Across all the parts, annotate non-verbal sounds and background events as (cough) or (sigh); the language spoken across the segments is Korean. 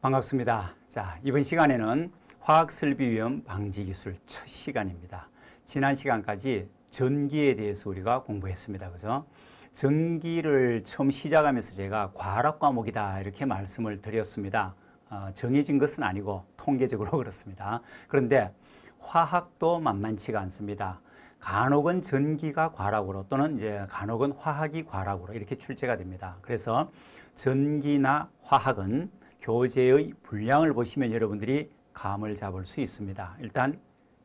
반갑습니다. 자, 이번 시간에는 화학설비위험 방지기술 첫 시간입니다. 지난 시간까지 전기에 대해서 우리가 공부했습니다. 그죠? 전기를 처음 시작하면서 제가 과락 과목이다 이렇게 말씀을 드렸습니다. 어, 정해진 것은 아니고 통계적으로 (laughs) 그렇습니다. 그런데 화학도 만만치가 않습니다. 간혹은 전기가 과락으로 또는 이제 간혹은 화학이 과락으로 이렇게 출제가 됩니다. 그래서 전기나 화학은 교재의 분량을 보시면 여러분들이 감을 잡을 수 있습니다. 일단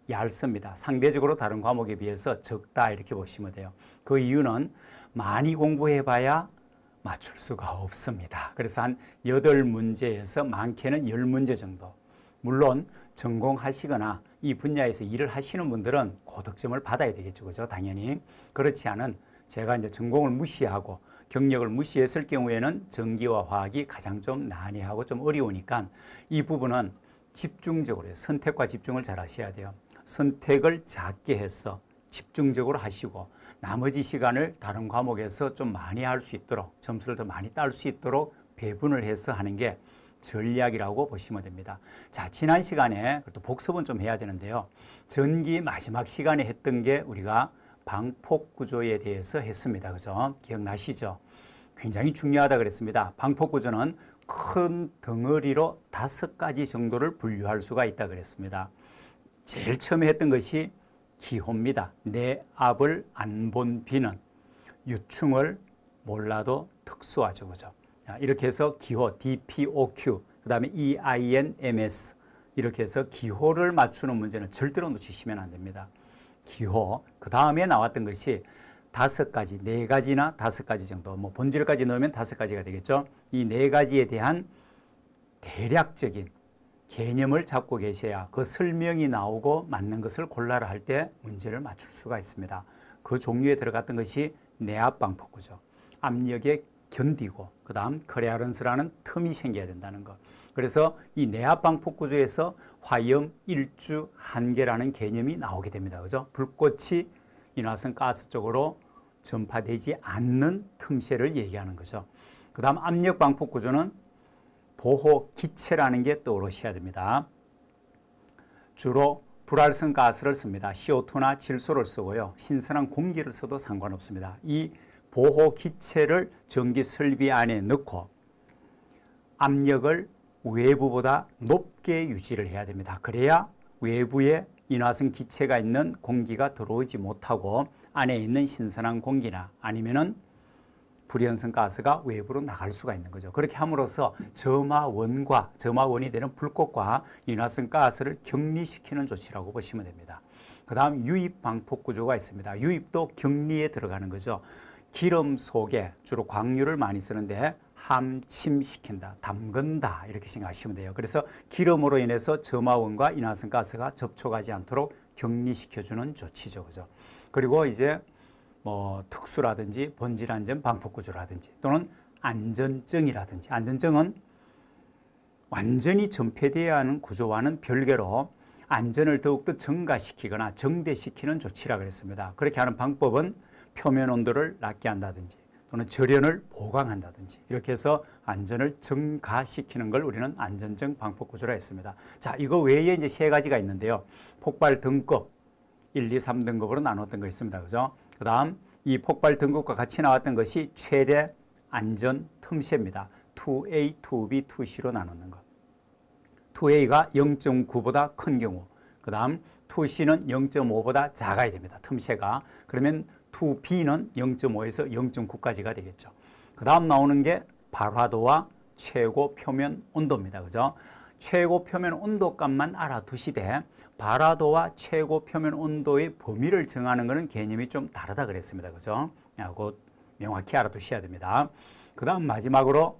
얇습니다. 상대적으로 다른 과목에 비해서 적다 이렇게 보시면 돼요. 그 이유는 많이 공부해봐야 맞출 수가 없습니다. 그래서 한 8문제에서 많게는 10문제 정도. 물론 전공하시거나 이 분야에서 일을 하시는 분들은 고득점을 받아야 되겠죠. 그죠? 당연히. 그렇지 않은 제가 이제 전공을 무시하고 경력을 무시했을 경우에는 전기와 화학이 가장 좀 난해하고 좀 어려우니까 이 부분은 집중적으로 선택과 집중을 잘 하셔야 돼요. 선택을 작게 해서 집중적으로 하시고 나머지 시간을 다른 과목에서 좀 많이 할 수 있도록 점수를 더 많이 딸 수 있도록 배분을 해서 하는 게 전략이라고 보시면 됩니다. 자, 지난 시간에 또 복습은 좀 해야 되는데요. 전기 마지막 시간에 했던 게 우리가 방폭 구조에 대해서 했습니다. 그죠? 기억나시죠? 굉장히 중요하다 그랬습니다. 방폭구조는 큰 덩어리로 다섯 가지 정도를 분류할 수가 있다 그랬습니다. 제일 처음에 했던 것이 기호입니다. 내 앞을 안 본 비는 유충을 몰라도 특수하죠. 그죠? 이렇게 해서 기호 DPOQ, 그 다음에 EINMS 이렇게 해서 기호를 맞추는 문제는 절대로 놓치시면 안 됩니다. 기호, 그 다음에 나왔던 것이 다섯 가지, 네 가지나 다섯 가지 정도, 뭐 본질까지 넣으면 다섯 가지가 되겠죠. 이 네 가지에 대한 대략적인 개념을 잡고 계셔야 그 설명이 나오고 맞는 것을 골라라 할 때 문제를 맞출 수가 있습니다. 그 종류에 들어갔던 것이 내압방폭구죠. 압력에 견디고 그 다음 크레아런스라는 틈이 생겨야 된다는 것. 그래서 이 내압방폭구조에서 화염 1주 한계라는 개념이 나오게 됩니다. 그죠? 불꽃이 인화성 가스 쪽으로 전파되지 않는 틈새를 얘기하는 거죠. 그 다음 압력 방폭 구조는 보호 기체라는 게 떠오르셔야 됩니다. 주로 불활성 가스를 씁니다. CO2나 질소를 쓰고요. 신선한 공기를 써도 상관없습니다. 이 보호 기체를 전기 설비 안에 넣고 압력을 외부보다 높게 유지를 해야 됩니다. 그래야 외부에 인화성 기체가 있는 공기가 들어오지 못하고 안에 있는 신선한 공기나 아니면은 불연성 가스가 외부로 나갈 수가 있는 거죠. 그렇게 함으로써 점화원과 점화원이 되는 불꽃과 인화성 가스를 격리시키는 조치라고 보시면 됩니다. 그 다음 유입 방폭 구조가 있습니다. 유입도 격리에 들어가는 거죠. 기름 속에 주로 광유를 많이 쓰는데 함침시킨다, 담근다 이렇게 생각하시면 돼요. 그래서 기름으로 인해서 점화원과 인화성 가스가 접촉하지 않도록 격리시켜주는 조치죠. 그죠? 그리고 이제 뭐 특수라든지 본질 안전 방폭 구조라든지 또는 안전증이라든지 안전증은 완전히 전폐되어야 하는 구조와는 별개로 안전을 더욱더 증가시키거나 정대시키는 조치라 그랬습니다. 그렇게 하는 방법은 표면 온도를 낮게 한다든지 또는 절연을 보강한다든지 이렇게 해서 안전을 증가시키는 걸 우리는 안전증 방폭 구조라 했습니다. 자, 이거 외에 이제 세 가지가 있는데요. 폭발 등급, 1, 2, 3등급으로 나눴던 거 있습니다. 그죠? 그 다음 이 폭발 등급과 같이 나왔던 것이 최대 안전 틈새입니다. 2A, 2B, 2C로 나누는 것. 2A가 0.9보다 큰 경우, 그 다음 2C는 0.5보다 작아야 됩니다. 틈새가. 그러면 2B는 0.5에서 0.9까지가 되겠죠. 그 다음 나오는 게 발화도와 최고 표면 온도입니다. 그죠? 최고 표면 온도값만 알아두시되 바라도와 최고 표면 온도의 범위를 정하는 것은 개념이 좀 다르다 그랬습니다. 그죠? 곧 명확히 알아두셔야 됩니다. 그 다음 마지막으로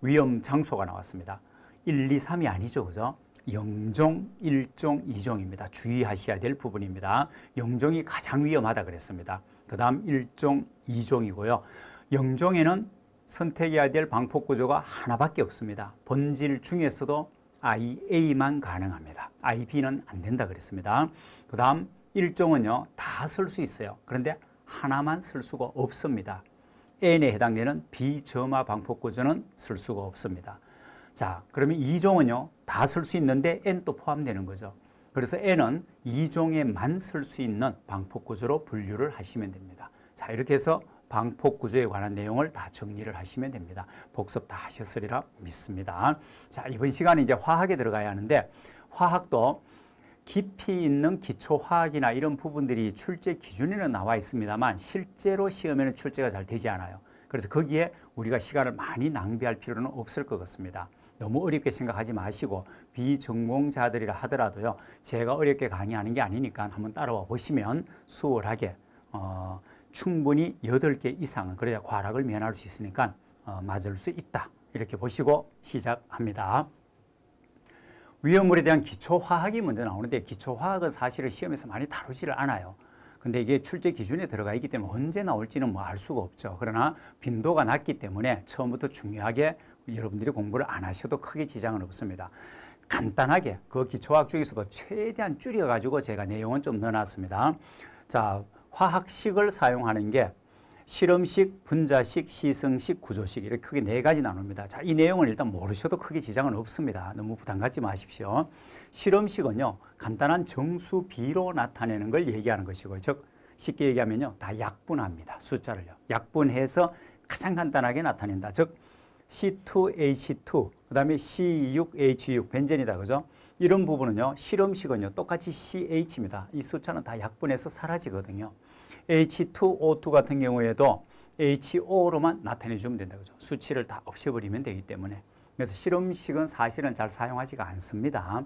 위험 장소가 나왔습니다. 1, 2, 3이 아니죠. 그죠? 영종, 1종, 2종입니다. 주의하셔야 될 부분입니다. 영종이 가장 위험하다 그랬습니다. 그 다음 1종, 2종이고요. 영종에는 선택해야 될 방폭 구조가 하나밖에 없습니다. 본질 중에서도 IA만 가능합니다. IB는 안 된다 그랬습니다. 그 다음 일종은요, 다 쓸 수 있어요. 그런데 하나만 쓸 수가 없습니다. N에 해당되는 비점화 방폭구조는 쓸 수가 없습니다. 자, 그러면 2종은요, 다 쓸 수 있는데 N도 포함되는 거죠. 그래서 N은 2종에만 쓸 수 있는 방폭구조로 분류를 하시면 됩니다. 자, 이렇게 해서 방폭 구조에 관한 내용을 다 정리를 하시면 됩니다. 복습 다 하셨으리라 믿습니다. 자, 이번 시간에 이제 화학에 들어가야 하는데 화학도 깊이 있는 기초화학이나 이런 부분들이 출제 기준에는 나와 있습니다만 실제로 시험에는 출제가 잘 되지 않아요. 그래서 거기에 우리가 시간을 많이 낭비할 필요는 없을 것 같습니다. 너무 어렵게 생각하지 마시고 비전공자들이라 하더라도요. 제가 어렵게 강의하는 게 아니니까 한번 따라와 보시면 수월하게 어, 충분히 8개 이상은 그래야 과락을 면할 수 있으니까 어, 맞을 수 있다. 이렇게 보시고 시작합니다. 위험물에 대한 기초화학이 먼저 나오는데 기초화학은 사실은 시험에서 많이 다루지를 않아요. 근데 이게 출제 기준에 들어가 있기 때문에 언제 나올지는 뭐 알 수가 없죠. 그러나 빈도가 낮기 때문에 처음부터 중요하게 여러분들이 공부를 안 하셔도 크게 지장은 없습니다. 간단하게 그 기초학 중에서도 최대한 줄여가지고 제가 내용은 좀 넣어놨습니다. 자, 화학식을 사용하는 게 실험식, 분자식, 시승식, 구조식 이렇게 크게 네 가지 나눕니다. 자, 이 내용을 일단 모르셔도 크게 지장은 없습니다. 너무 부담 갖지 마십시오. 실험식은요. 간단한 정수 비로 나타내는 걸 얘기하는 것이고즉 쉽게 얘기하면요. 다 약분합니다. 숫자를요. 약분해서 가장 간단하게 나타낸다. 즉 C2H2, 그다음에 C6H6 벤젠이다. 그죠? 이런 부분은요. 실험식은요. 똑같이 CH입니다. 이 숫자는 다 약분해서 사라지거든요. H2O2 같은 경우에도 HO로만 나타내주면 된다고 죠 수치를 다 없애버리면 되기 때문에. 그래서 실험식은 사실은 잘 사용하지가 않습니다.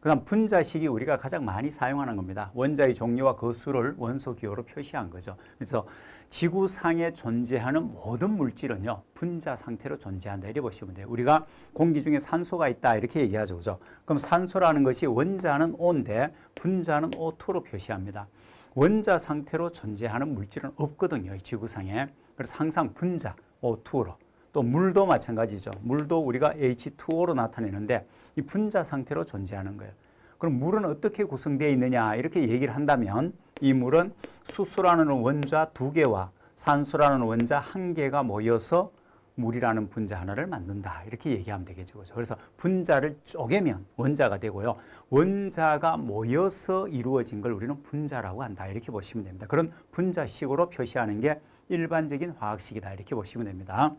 그 다음 분자식이 우리가 가장 많이 사용하는 겁니다. 원자의 종류와 그 수를 원소 기호로 표시한 거죠. 그래서 지구상에 존재하는 모든 물질은요 분자 상태로 존재한다 이렇게 보시면 돼요 우리가 공기 중에 산소가 있다 이렇게 얘기하죠 그죠 그럼 산소라는 것이 원자는 O인데 분자는 O2로 표시합니다 원자 상태로 존재하는 물질은 없거든요 이 지구상에 그래서 항상 분자 O2로 또 물도 마찬가지죠. 물도 우리가 H2O로 나타내는데 이 분자 상태로 존재하는 거예요. 그럼 물은 어떻게 구성되어 있느냐 이렇게 얘기를 한다면 이 물은 수소라는 원자 두 개와 산소라는 원자 한 개가 모여서 물이라는 분자 하나를 만든다. 이렇게 얘기하면 되겠죠. 그래서 분자를 쪼개면 원자가 되고요. 원자가 모여서 이루어진 걸 우리는 분자라고 한다. 이렇게 보시면 됩니다. 그런 분자식으로 표시하는 게 일반적인 화학식이다. 이렇게 보시면 됩니다.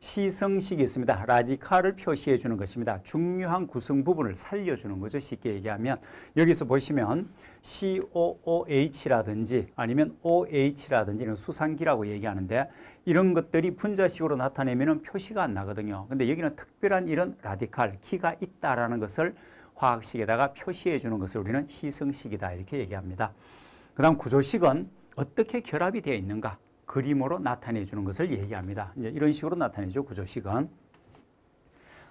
시성식이 있습니다. 라디칼을 표시해 주는 것입니다. 중요한 구성 부분을 살려주는 거죠. 쉽게 얘기하면 여기서 보시면 COOH라든지 아니면 OH라든지 이런 수산기라고 얘기하는데 이런 것들이 분자식으로 나타내면 표시가 안 나거든요. 근데 여기는 특별한 이런 라디칼, 키가 있다라는 것을 화학식에다가 표시해 주는 것을 우리는 시성식이다 이렇게 얘기합니다. 그 다음 구조식은 어떻게 결합이 되어 있는가 그림으로 나타내 주는 것을 얘기합니다. 이제 이런 식으로 나타내죠. 구조식은.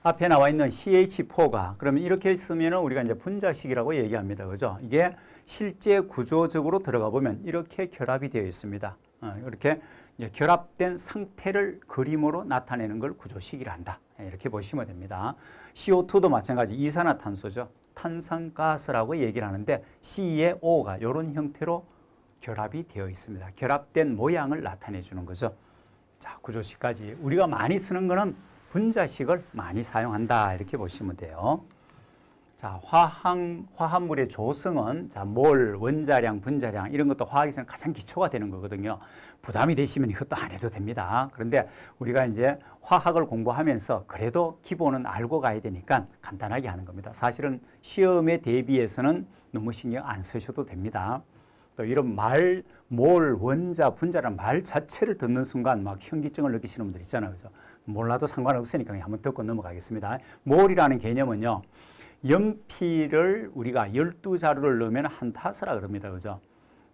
앞에 나와 있는 CH4가 그러면 이렇게 쓰면 우리가 이제 분자식이라고 얘기합니다. 그죠? 이게 실제 구조적으로 들어가 보면 이렇게 결합이 되어 있습니다. 어, 이렇게 결합된 상태를 그림으로 나타내는 걸 구조식이라 한다. 예, 이렇게 보시면 됩니다. CO2도 마찬가지 이산화탄소죠. 탄산가스라고 얘기를 하는데 CeO가 이런 형태로 결합이 되어 있습니다. 결합된 모양을 나타내 주는 거죠. 자, 구조식까지 우리가 많이 쓰는 거는 분자식을 많이 사용한다 이렇게 보시면 돼요. 자, 화학 화합물의 조성은 자, 몰, 원자량, 분자량 이런 것도 화학에서는 가장 기초가 되는 거거든요. 부담이 되시면 이것도 안 해도 됩니다. 그런데 우리가 이제 화학을 공부하면서 그래도 기본은 알고 가야 되니까 간단하게 하는 겁니다. 사실은 시험에 대비해서는 너무 신경 안 쓰셔도 됩니다. 또 이런 말, 몰, 원자, 분자란말 자체를 듣는 순간 막 현기증을 느끼시는 분들 있잖아요. 그죠? 몰라도 상관없으니까 그냥 한번 듣고 넘어가겠습니다. 몰이라는 개념은요. 연필을 우리가 12자루를 넣으면 한 타스라 그럽니다. 그죠?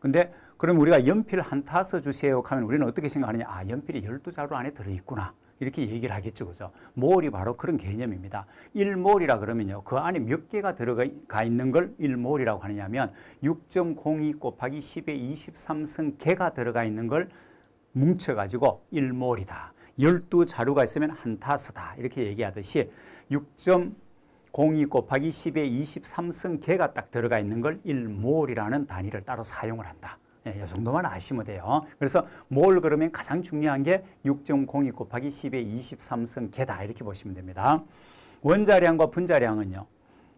근데 그럼 우리가 연필 한 타스 주세요 하면 우리는 어떻게 생각하느냐? 아, 연필이 12자루 안에 들어있구나. 이렇게 얘기를 하겠죠. 그죠? 몰이 바로 그런 개념입니다. 1몰이라 그러면요. 그 안에 몇 개가 들어가 있는 걸 1몰이라고 하느냐면 6.02 곱하기 10의 23승 개가 들어가 있는 걸 뭉쳐가지고 1몰이다. 12자루가 있으면 한 타스다. 이렇게 얘기하듯이 6.02 곱하기 10의 23승 개가 딱 들어가 있는 걸 1몰이라는 단위를 따로 사용을 한다. 예, 이 정도만 아시면 돼요. 그래서 몰 그러면 가장 중요한 게 6.02 곱하기 10의 23승 개다 이렇게 보시면 됩니다. 원자량과 분자량은요.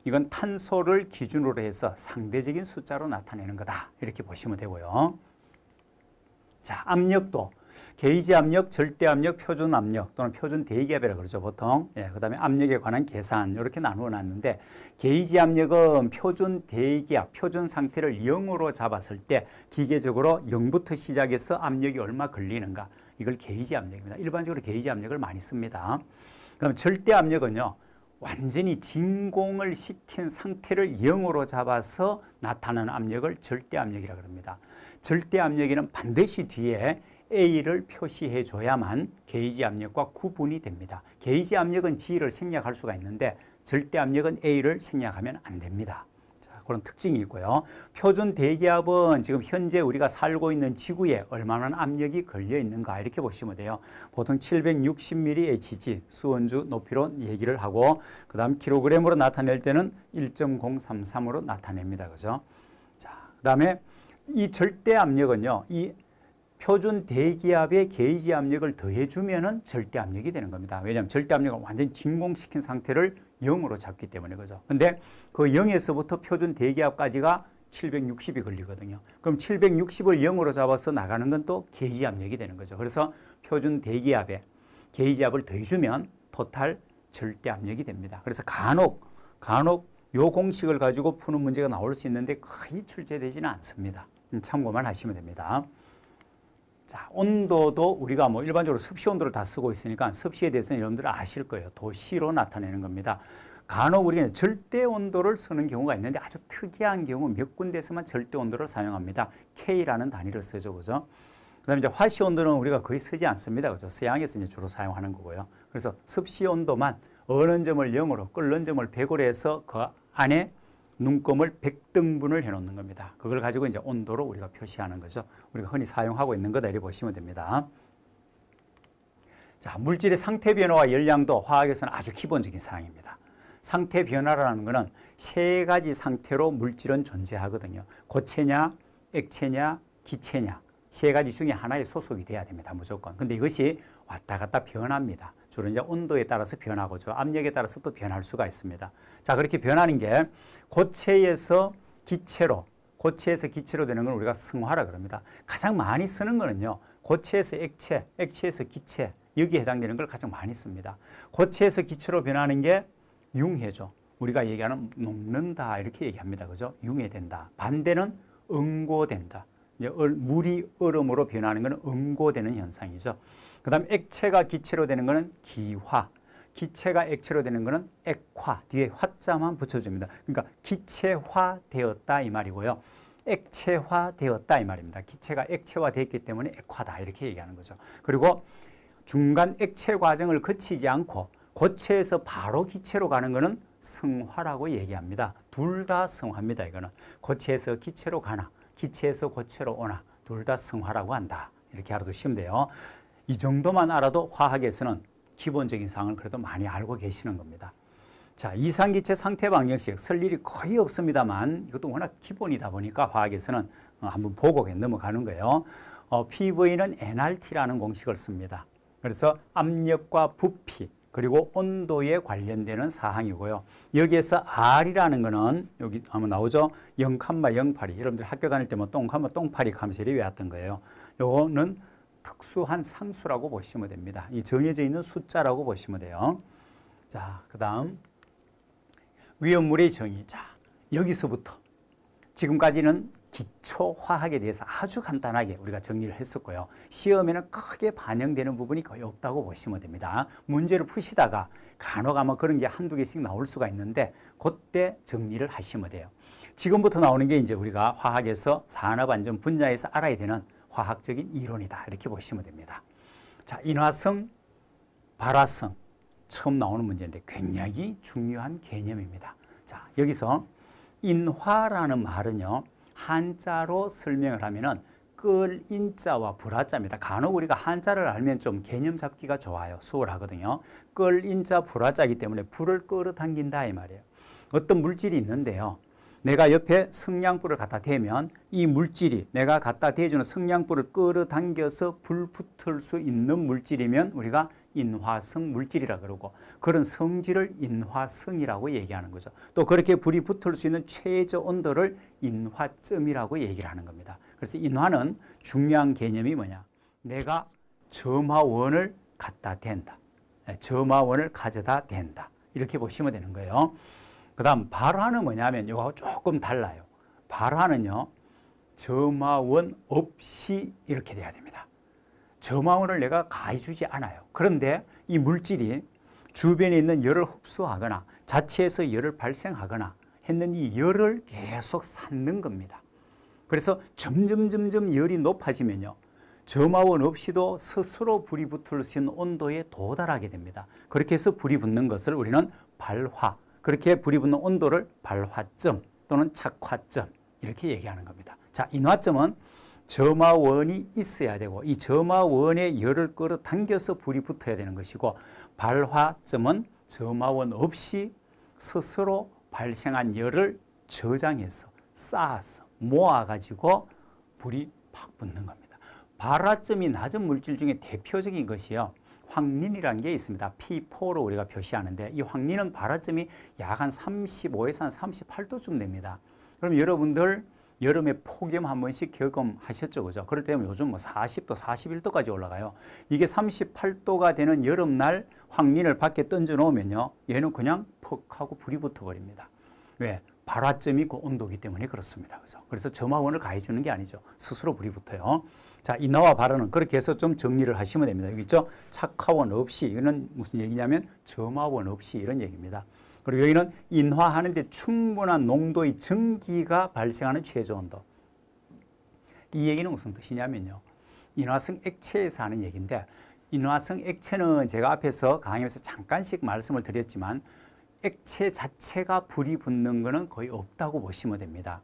이건 탄소를 기준으로 해서 상대적인 숫자로 나타내는 거다. 이렇게 보시면 되고요. 자, 압력도 게이지 압력, 절대 압력, 표준 압력 또는 표준 대기압이라고 그러죠. 보통. 예, 그다음에 압력에 관한 계산 이렇게 나누어 놨는데 게이지 압력은 표준 대기압, 표준 상태를 0으로 잡았을 때 기계적으로 0부터 시작해서 압력이 얼마 걸리는가. 이걸 게이지 압력입니다. 일반적으로 게이지 압력을 많이 씁니다. 그럼 절대 압력은요. 완전히 진공을 시킨 상태를 0으로 잡아서 나타나는 압력을 절대 압력이라고 합니다. 절대 압력에는 반드시 뒤에 A를 표시해 줘야만 게이지 압력과 구분이 됩니다. 게이지 압력은 G를 생략할 수가 있는데 절대 압력은 A를 생략하면 안 됩니다. 자, 그런 특징이 있고요. 표준 대기압은 지금 현재 우리가 살고 있는 지구에 얼마나 압력이 걸려 있는가 이렇게 보시면 돼요. 보통 760mmHg 수원주 높이로 얘기를 하고 그다음 킬로그램으로 나타낼 때는 1.033으로 나타냅니다. 그죠? 자, 그다음에 이 절대 압력은요. 이 표준 대기압의 게이지 압력을 더해주면 절대 압력이 되는 겁니다. 왜냐하면 절대 압력을 완전히 진공시킨 상태를 0으로 잡기 때문에 그죠. 근데 그 0에서부터 표준 대기압까지가 760이 걸리거든요. 그럼 760을 0으로 잡아서 나가는 건 또 게이지 압력이 되는 거죠. 그래서 표준 대기압에 게이지 압을 더해주면 토탈 절대 압력이 됩니다. 그래서 간혹, 간혹 요 공식을 가지고 푸는 문제가 나올 수 있는데 거의 출제되지는 않습니다. 참고만 하시면 됩니다. 자, 온도도 우리가 뭐 일반적으로 습시 온도를 다 쓰고 있으니까 습시에 대해서는 여러분들 아실 거예요. 도시로 나타내는 겁니다. 간혹 우리는 절대 온도를 쓰는 경우가 있는데 아주 특이한 경우 몇 군데에서만 절대 온도를 사용합니다. K라는 단위를 쓰죠. 그죠? 그 다음에 이제 화시 온도는 우리가 거의 쓰지 않습니다. 그죠? 서양에서 이제 주로 사용하는 거고요. 그래서 습시 온도만 어는 점을 0으로 끓는 점을 100으로 해서 그 안에 눈금을 100등분을 해놓는 겁니다. 그걸 가지고 이제 온도로 우리가 표시하는 거죠. 우리가 흔히 사용하고 있는 거다 이렇게 보시면 됩니다. 자, 물질의 상태 변화와 열량도 화학에서는 아주 기본적인 사항입니다. 상태 변화라는 것은 세 가지 상태로 물질은 존재하거든요. 고체냐, 액체냐, 기체냐 세 가지 중에 하나에 소속이 돼야 됩니다. 무조건. 근데 이것이 왔다 갔다 변합니다. 주로 이제 온도에 따라서 변하고 압력에 따라서 또 변할 수가 있습니다. 자, 그렇게 변하는 게 고체에서 기체로, 고체에서 기체로 되는 걸 우리가 승화라 그럽니다. 가장 많이 쓰는 거는요. 고체에서 액체, 액체에서 기체, 여기에 해당되는 걸 가장 많이 씁니다. 고체에서 기체로 변하는 게 융해죠. 우리가 얘기하는 녹는다 이렇게 얘기합니다. 그죠? 융해된다. 반대는 응고된다. 이제 물이 얼음으로 변하는 건 응고되는 현상이죠. 그 다음 액체가 기체로 되는 거는 기화. 기체가 액체로 되는 것은 액화, 뒤에 화자만 붙여줍니다. 그러니까 기체화되었다 이 말이고요. 액체화되었다 이 말입니다. 기체가 액체화되었기 때문에 액화다 이렇게 얘기하는 거죠. 그리고 중간 액체 과정을 거치지 않고 고체에서 바로 기체로 가는 것은 성화라고 얘기합니다. 둘다 성화입니다. 이거는 고체에서 기체로 가나 기체에서 고체로 오나 둘다 성화라고 한다. 이렇게 알아두시면 돼요. 이 정도만 알아도 화학에서는 기본적인 사항을 그래도 많이 알고 계시는 겁니다. 자, 이상기체 상태 방정식 쓸 일이 거의 없습니다만 이것도 워낙 기본이다 보니까 과학에서는 어, 한번 보고 넘어가는 거예요. 어, PV는 nRT라는 공식을 씁니다. 그래서 압력과 부피 그리고 온도에 관련되는 사항이고요. 여기에서 R이라는 거는 여기 아마 나오죠. 0,08이 여러분들 학교 다닐 때 뭐 똥 똥파리 감시를 외웠던 거예요. 요거는 특수한 상수라고 보시면 됩니다. 이 정해져 있는 숫자라고 보시면 돼요. 자, 그 다음 위험물의 정의. 자, 여기서부터 지금까지는 기초화학에 대해서 아주 간단하게 우리가 정리를 했었고요. 시험에는 크게 반영되는 부분이 거의 없다고 보시면 됩니다. 문제를 푸시다가 간혹 아마 그런 게 한두 개씩 나올 수가 있는데 그때 정리를 하시면 돼요. 지금부터 나오는 게 이제 우리가 화학에서 산업안전 분야에서 알아야 되는 화학적인 이론이다. 이렇게 보시면 됩니다. 자, 인화성, 발화성. 처음 나오는 문제인데 굉장히 중요한 개념입니다. 자, 여기서 인화라는 말은요. 한자로 설명을 하면은 끌 인자와 불화자입니다. 간혹 우리가 한자를 알면 좀 개념 잡기가 좋아요. 수월하거든요. 끌 인자 불화자이기 때문에 불을 끌어당긴다 이 말이에요. 어떤 물질이 있는데요. 내가 옆에 성냥불을 갖다 대면 이 물질이 내가 갖다 대주는 성냥불을 끌어당겨서 불 붙을 수 있는 물질이면 우리가 인화성 물질이라 그러고 그런 성질을 인화성이라고 얘기하는 거죠. 또 그렇게 불이 붙을 수 있는 최저 온도를 인화점이라고 얘기를 하는 겁니다. 그래서 인화는 중요한 개념이 뭐냐? 내가 점화원을 갖다 댄다. 네, 점화원을 가져다 댄다. 이렇게 보시면 되는 거예요. 그 다음 발화는 뭐냐면 이거하고 조금 달라요. 발화는요. 점화원 없이 이렇게 돼야 됩니다. 점화원을 내가 가해 주지 않아요. 그런데 이 물질이 주변에 있는 열을 흡수하거나 자체에서 열을 발생하거나 했는 이 열을 계속 쌓는 겁니다. 그래서 점점 점점 열이 높아지면요. 점화원 없이도 스스로 불이 붙을 수 있는 온도에 도달하게 됩니다. 그렇게 해서 불이 붙는 것을 우리는 발화, 그렇게 불이 붙는 온도를 발화점 또는 착화점 이렇게 얘기하는 겁니다. 자, 인화점은 점화원이 있어야 되고 이 점화원에 열을 끌어당겨서 불이 붙어야 되는 것이고 발화점은 점화원 없이 스스로 발생한 열을 저장해서 쌓아서 모아가지고 불이 팍 붙는 겁니다. 발화점이 낮은 물질 중에 대표적인 것이요. 황린이라는 게 있습니다. P4로 우리가 표시하는데 이 황린은 발화점이 약한 35에서 한 38도쯤 됩니다. 그럼 여러분들 여름에 폭염 한 번씩 경험하셨죠. 그죠? 그럴 때면 요즘 뭐 40도, 41도까지 올라가요. 이게 38도가 되는 여름날 황린을 밖에 던져 놓으면요. 얘는 그냥 퍽 하고 불이 붙어 버립니다. 왜? 발화점이 그 온도기 때문에 그렇습니다. 그죠? 그래서 점화원을 가해 주는 게 아니죠. 스스로 불이 붙어요. 자, 인화와 발언은 그렇게 해서 좀 정리를 하시면 됩니다. 여기 있죠? 착화원 없이. 이거는 무슨 얘기냐면 점화원 없이 이런 얘기입니다. 그리고 여기는 인화하는데 충분한 농도의 증기가 발생하는 최저 온도. 이 얘기는 무슨 뜻이냐면요. 인화성 액체에서 하는 얘기인데 인화성 액체는 제가 앞에서 강의에서 잠깐씩 말씀을 드렸지만 액체 자체가 불이 붙는 것은 거의 없다고 보시면 됩니다.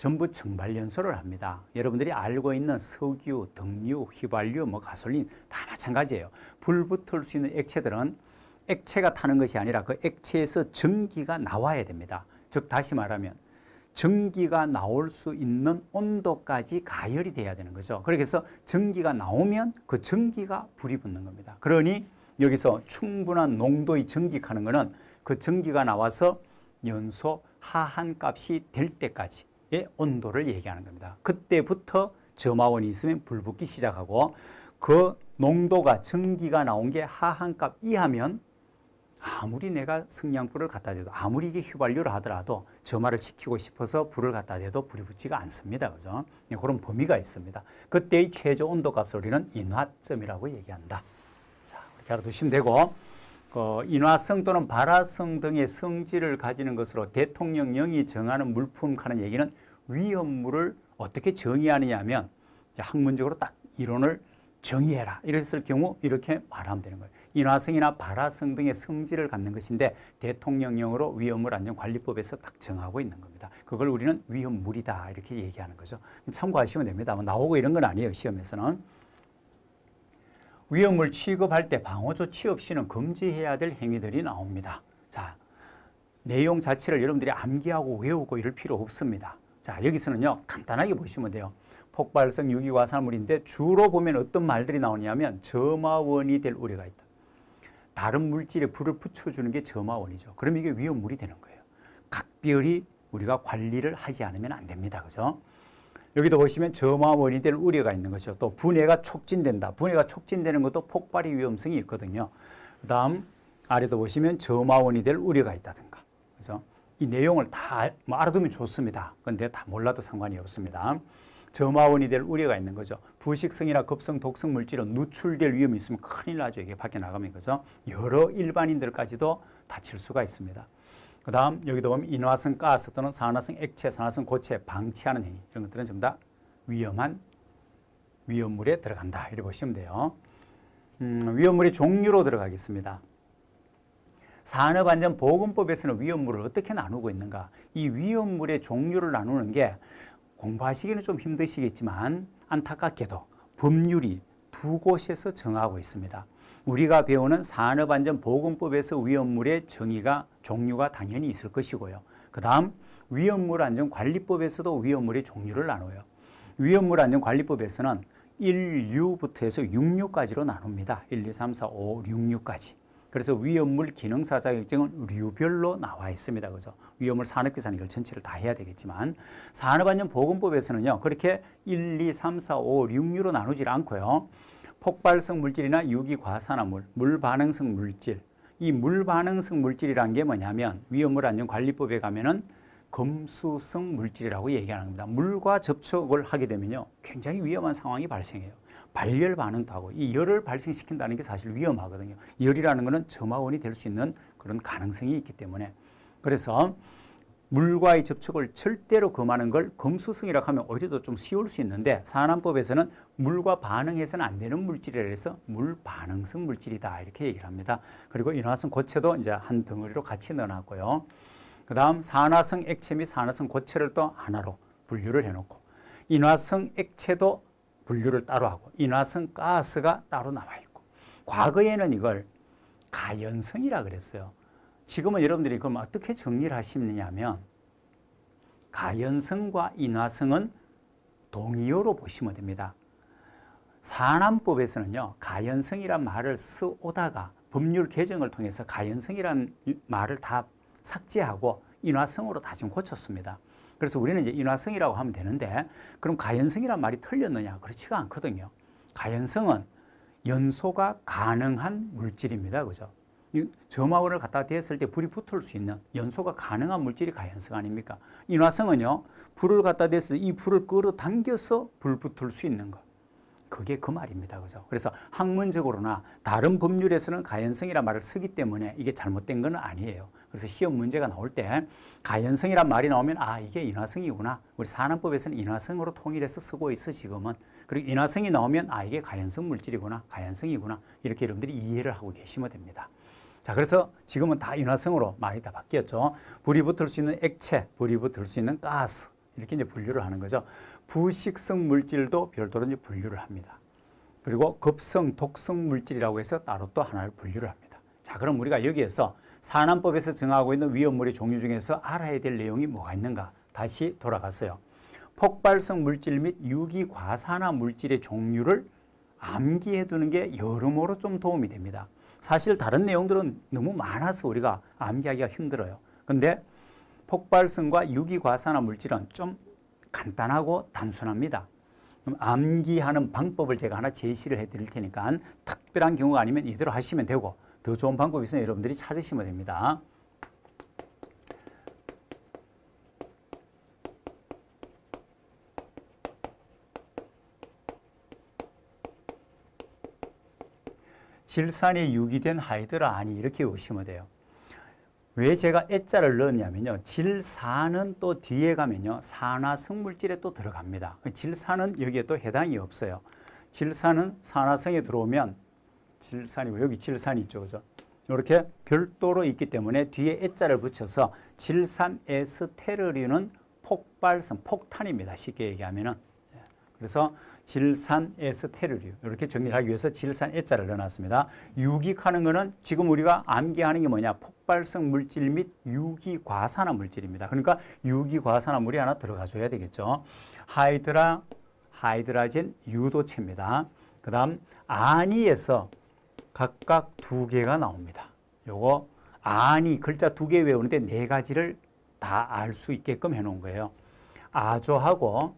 전부 증발연소를 합니다. 여러분들이 알고 있는 석유, 등유, 휘발유, 뭐 가솔린 다 마찬가지예요. 불 붙을 수 있는 액체들은 액체가 타는 것이 아니라 그 액체에서 증기가 나와야 됩니다. 즉 다시 말하면 증기가 나올 수 있는 온도까지 가열이 돼야 되는 거죠. 그래서 증기가 나오면 그증기가 불이 붙는 겁니다. 그러니 여기서 충분한 농도의 증기가는 것은 그증기가 나와서 연소 하한 값이 될 때까지 예, 온도를 얘기하는 겁니다. 그때부터 점화원이 있으면 불붙기 시작하고 그 농도가 증기가 나온 게 하한값 이하면 아무리 내가 성냥불을 갖다 대도 아무리 이게 휘발유를 하더라도 점화를 지키고 싶어서 불을 갖다 대도 불이 붙지가 않습니다. 그죠? 예, 그런 범위가 있습니다. 그때의 최저 온도값을 우리는 인화점이라고 얘기한다. 자, 그렇게 알아두시면 되고 어, 인화성 또는 발화성 등의 성질을 가지는 것으로 대통령령이 정하는 물품 하는 얘기는 위험물을 어떻게 정의하느냐 하면 학문적으로 딱 이론을 정의해라 이랬을 경우 이렇게 말하면 되는 거예요. 인화성이나 발화성 등의 성질을 갖는 것인데 대통령령으로 위험물 안전관리법에서 딱 정하고 있는 겁니다. 그걸 우리는 위험물이다 이렇게 얘기하는 거죠. 참고하시면 됩니다. 뭐 나오고 이런 건 아니에요 시험에서는. 위험물 취급할 때 방어 조치 없이는 금지해야 될 행위들이 나옵니다. 자, 내용 자체를 여러분들이 암기하고 외우고 이럴 필요 없습니다. 자, 여기서는요. 간단하게 보시면 돼요. 폭발성 유기화 산물인데 주로 보면 어떤 말들이 나오냐면 점화원이 될 우려가 있다. 다른 물질에 불을 붙여주는 게 점화원이죠. 그럼 이게 위험물이 되는 거예요. 각별히 우리가 관리를 하지 않으면 안 됩니다. 그죠? 여기도 보시면 점화 원이 될 우려가 있는 거죠. 또 분해가 촉진된다. 분해가 촉진되는 것도 폭발의 위험성이 있거든요. 그 다음 아래도 보시면 점화원이 될 우려가 있다든가. 그래서 이 내용을 다 뭐 알아두면 좋습니다. 그런데다 몰라도 상관이 없습니다. 점화원이 될 우려가 있는 거죠. 부식성이나 급성 독성 물질은 누출될 위험이 있으면 큰일 나죠. 이게 밖에 나가면 그죠. 여러 일반인들까지도 다칠 수가 있습니다. 그 다음 여기도 보면 인화성 가스 또는 산화성 액체, 산화성 고체 방치하는 행위 이런 것들은 전부 다 위험한 위험물에 들어간다 이렇게 보시면 돼요. 음, 위험물이 종류로 들어가겠습니다. 산업안전보건법에서는 위험물을 어떻게 나누고 있는가 이 위험물의 종류를 나누는 게 공부하시기는 좀 힘드시겠지만 안타깝게도 법률이 두 곳에서 정하고 있습니다. 우리가 배우는 산업안전보건법에서 위험물의 정의가 종류가 당연히 있을 것이고요. 그 다음 위험물 안전관리법에서도 위험물의 종류를 나눠요. 위험물 안전관리법에서는 1류부터 해서 6류까지로 나눕니다. 1, 2, 3, 4, 5, 6, 6까지. 그래서 위험물 기능사자 격증은 류별로 나와 있습니다. 그죠? 위험물 산업기사는 이걸 전체를 다 해야 되겠지만 산업안전보건법에서는요. 그렇게 1, 2, 3, 4, 5, 6류로 나누질 않고요. 폭발성 물질이나 유기과산화물, 물반응성 물질 이 물반응성 물질이란 게 뭐냐면 위험물안전관리법에 가면은 검수성 물질이라고 얘기하는 겁니다. 물과 접촉을 하게 되면요 굉장히 위험한 상황이 발생해요. 발열 반응도 하고 이 열을 발생시킨다는 게 사실 위험하거든요. 열이라는 거는 점화원이 될 수 있는 그런 가능성이 있기 때문에 그래서 물과의 접촉을 절대로 금하는 걸금수성이라고 하면 오히려 더좀 쉬울 수 있는데 산안법에서는 물과 반응해서는 안 되는 물질이라 해서 물 반응성 물질이다 이렇게 얘기를 합니다. 그리고 인화성 고체도 이제 한 덩어리로 같이 넣어놨고요. 그 다음 산화성 액체 및 산화성 고체를 또 하나로 분류를 해놓고 인화성 액체도 분류를 따로 하고 인화성 가스가 따로 나와 있고 과거에는 이걸 가연성이라 그랬어요. 지금은 여러분들이 그럼 어떻게 정리를 하시느냐 하면 가연성과 인화성은 동의어로 보시면 됩니다. 산안법에서는요. 가연성이란 말을 쓰오다가 법률 개정을 통해서 가연성이란 말을 다 삭제하고 인화성으로 다지 고쳤습니다. 그래서 우리는 이제 인화성이라고 하면 되는데 그럼 가연성이란 말이 틀렸느냐? 그렇지가 않거든요. 가연성은 연소가 가능한 물질입니다. 그죠? 점화원을 갖다 댔을 때 불이 붙을 수 있는 연소가 가능한 물질이 가연성 아닙니까? 인화성은요. 불을 갖다 댔을 때이 불을 끌어당겨서 불 붙을 수 있는 것. 그게 그 말입니다. 그죠? 그래서 학문적으로나 다른 법률에서는 가연성이란 말을 쓰기 때문에 이게 잘못된 건 아니에요. 그래서 시험 문제가 나올 때 가연성이란 말이 나오면 아, 이게 인화성이구나. 우리 산업법에서는 인화성으로 통일해서 쓰고 있어, 지금은. 그리고 인화성이 나오면 아, 이게 가연성 물질이구나. 가연성이구나. 이렇게 여러분들이 이해를 하고 계시면 됩니다. 자, 그래서 지금은 다 인화성으로 많이 다 바뀌었죠. 불이 붙을 수 있는 액체, 불이 붙을 수 있는 가스 이렇게 이제 분류를 하는 거죠. 부식성 물질도 별도로 이제 분류를 합니다. 그리고 급성, 독성 물질이라고 해서 따로 또 하나를 분류를 합니다. 자, 그럼 우리가 여기에서 산안법에서 정하고 있는 위험물의 종류 중에서 알아야 될 내용이 뭐가 있는가? 다시 돌아갔어요. 폭발성 물질 및 유기과산화 물질의 종류를 암기해 두는 게 여러모로 좀 도움이 됩니다. 사실 다른 내용들은 너무 많아서 우리가 암기하기가 힘들어요. 근데 폭발성과 유기과산화 물질은 좀 간단하고 단순합니다. 암기하는 방법을 제가 하나 제시를 해드릴 테니까 특별한 경우가 아니면 이대로 하시면 되고 더 좋은 방법이 있으면 여러분들이 찾으시면 됩니다. 질산에 유기된 하이드라 아니 이렇게 오시면 돼요. 왜 제가 애자를 넣었냐면요. 질산은 또 뒤에 가면요. 산화 성물질에 또 들어갑니다. 질산은 여기에 또 해당이 없어요. 질산은 산화성에 들어오면 질산이고 뭐, 여기 질산이 있죠. 그죠? 이렇게 별도로 있기 때문에 뒤에 애자를 붙여서 질산 에스테르리는 폭발성, 폭탄입니다. 쉽게 얘기하면은. 예. 그래서 질산에스테르류 이렇게 정리를 하기 위해서 질산에자를 넣어놨습니다. 유기하는 거는 지금 우리가 암기하는 게 뭐냐 폭발성 물질 및 유기과산화 물질입니다. 그러니까 유기과산화물이 하나 들어가줘야 되겠죠. 하이드라 하이드라젠 유도체입니다. 그 다음 아니에서 각각 두 개가 나옵니다. 요거 아니 글자 두 개 외우는데 네 가지를 다 알 수 있게끔 해놓은 거예요. 아조하고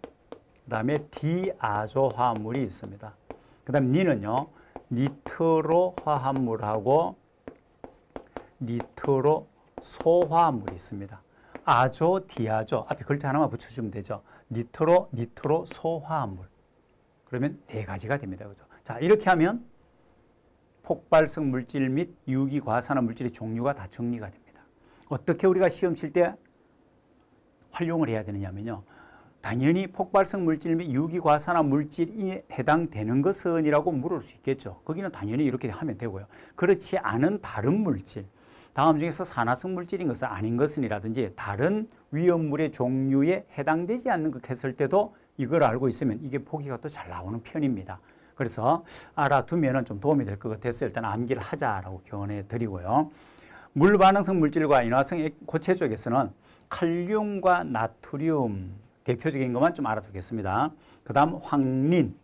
그 다음에 디아조 화합물이 있습니다. 그 다음 니는요. 니트로 화합물하고 니트로 소화물이 있습니다. 아조, 디아조 앞에 글자 하나만 붙여주면 되죠. 니트로, 니트로 소화물. 그러면 네 가지가 됩니다. 그죠? 자, 이렇게 하면 폭발성 물질 및 유기과산화 물질의 종류가 다 정리가 됩니다. 어떻게 우리가 시험 칠 때 활용을 해야 되느냐면요. 당연히 폭발성 물질 및 유기과산화 물질이 해당되는 것은 이라고 물을 수 있겠죠. 거기는 당연히 이렇게 하면 되고요. 그렇지 않은 다른 물질, 다음 중에서 산화성 물질인 것은 아닌 것은 이라든지 다른 위험물의 종류에 해당되지 않는 것 했을 때도 이걸 알고 있으면 이게 보기가 또 잘 나오는 편입니다. 그래서 알아두면 좀 도움이 될 것 같아서 일단 암기를 하자라고 교해 드리고요. 물반응성 물질과 인화성 고체 쪽에서는 칼륨과 나트륨, 대표적인 것만 좀 알아두겠습니다. 그 다음 황린.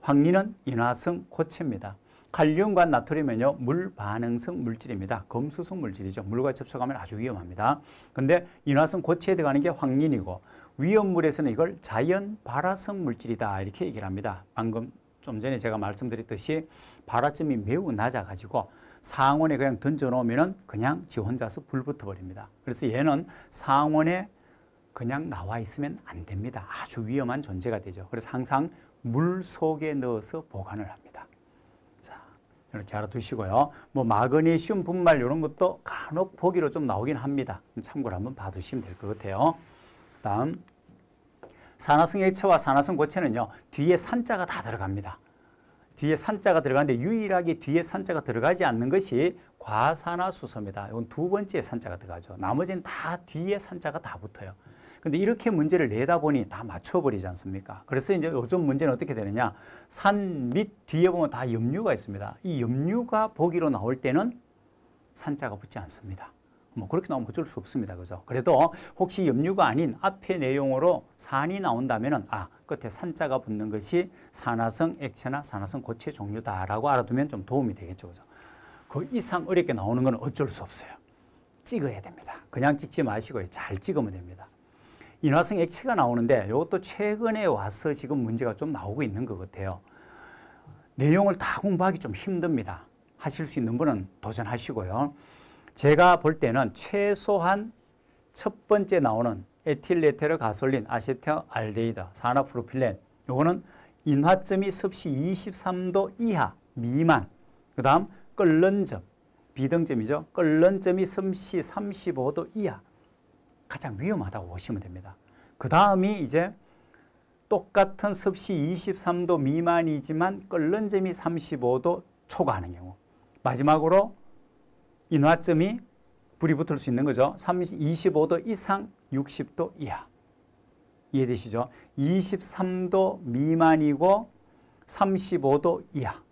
황린은 인화성 고체입니다. 칼륨과 나트륨은요 물 반응성 물질입니다. 검수성 물질이죠. 물과 접촉하면 아주 위험합니다. 근데 인화성 고체에 들어가는 게 황린이고 위험물에서는 이걸 자연 발화성 물질이다 이렇게 얘기를 합니다. 방금 좀 전에 제가 말씀드렸듯이 발화점이 매우 낮아가지고 상온에 그냥 던져놓으면 그냥 지 혼자서 불 붙어버립니다. 그래서 얘는 상온에 그냥 나와 있으면 안 됩니다. 아주 위험한 존재가 되죠. 그래서 항상 물 속에 넣어서 보관을 합니다. 자, 이렇게 알아두시고요. 뭐 마그네슘 분말 이런 것도 간혹 보기로 좀 나오긴 합니다. 참고로 한번 봐두시면 될 것 같아요. 다음 산화성 액체와 산화성 고체는요. 뒤에 산자가 다 들어갑니다. 뒤에 산자가 들어가는데 유일하게 뒤에 산자가 들어가지 않는 것이 과산화수소입니다. 이건 두 번째 산자가 들어가죠. 나머지는 다 뒤에 산자가 다 붙어요. 근데 이렇게 문제를 내다 보니 다 맞춰버리지 않습니까? 그래서 이제 요즘 문제는 어떻게 되느냐. 산 밑 뒤에 보면 다 염류가 있습니다. 이 염류가 보기로 나올 때는 산자가 붙지 않습니다. 뭐 그렇게 나오면 어쩔 수 없습니다. 그죠? 그래도 혹시 염류가 아닌 앞에 내용으로 산이 나온다면은 아, 끝에 산자가 붙는 것이 산화성 액체나 산화성 고체 종류다라고 알아두면 좀 도움이 되겠죠. 그죠? 그 이상 어렵게 나오는 건 어쩔 수 없어요. 찍어야 됩니다. 그냥 찍지 마시고 잘 찍으면 됩니다. 인화성 액체가 나오는데 이것도 최근에 와서 지금 문제가 좀 나오고 있는 것 같아요. 내용을 다 공부하기 좀 힘듭니다. 하실 수 있는 분은 도전하시고요. 제가 볼 때는 최소한 첫 번째 나오는 에틸레테르 가솔린, 아세테알데히드, 산화프로필렌 요거는 인화점이 섭씨 23도 이하 미만 그 다음 끓는 점, 비등점이죠. 끓는 점이 섭씨 35도 이하 가장 위험하다고 보시면 됩니다. 그 다음이 이제 똑같은 섭씨 23도 미만이지만 끓는 점이 35도 초과하는 경우. 마지막으로 인화점이 불이 붙을 수 있는 거죠. 30, 25도 이상 60도 이하. 이해되시죠? 23도 미만이고 35도 이하.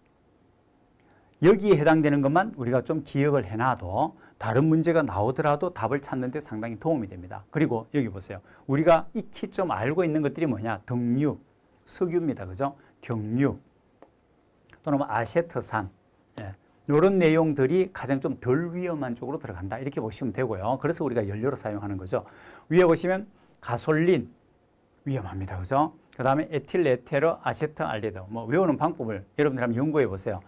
여기에 해당되는 것만 우리가 좀 기억을 해놔도 다른 문제가 나오더라도 답을 찾는 데 상당히 도움이 됩니다. 그리고 여기 보세요. 우리가 익히 좀 알고 있는 것들이 뭐냐? 등유 석유입니다. 그죠? 경류, 또는 뭐 아세트산, 예. 이런 내용들이 가장 좀 덜 위험한 쪽으로 들어간다. 이렇게 보시면 되고요. 그래서 우리가 연료로 사용하는 거죠. 위에 보시면 가솔린, 위험합니다. 그죠? 그 다음에 에틸레테르 아세트 알데드. 뭐 외우는 방법을 여러분들 한번 연구해 보세요.